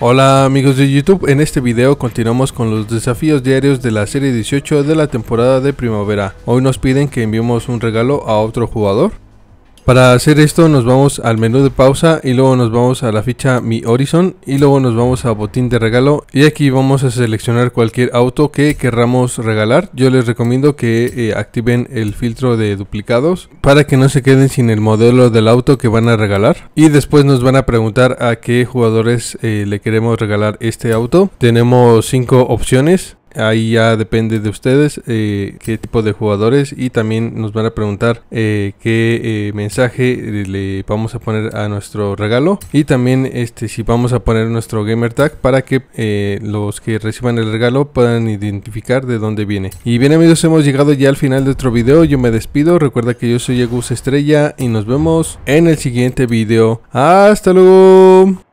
Hola amigos de YouTube, en este video continuamos con los desafíos diarios de la serie 18 de la temporada de primavera. Hoy nos piden que enviemos un regalo a otro jugador. Para hacer esto nos vamos al menú de pausa y luego nos vamos a la ficha Mi Horizon y luego nos vamos a botín de regalo y aquí vamos a seleccionar cualquier auto que querramos regalar. Yo les recomiendo que eh, activen el filtro de duplicados para que no se queden sin el modelo del auto que van a regalar y después nos van a preguntar a qué jugadores eh, le queremos regalar este auto. Tenemos cinco opciones Ahí ya depende de ustedes eh, qué tipo de jugadores y también nos van a preguntar eh, qué eh, mensaje le vamos a poner a nuestro regalo y también este si vamos a poner nuestro gamer tag para que los que reciban el regalo puedan identificar de dónde viene. Y bien amigos hemos llegado ya al final de otro video. Yo me despido. Recuerda que yo soy Agus Estrella y nos vemos en el siguiente video. Hasta luego.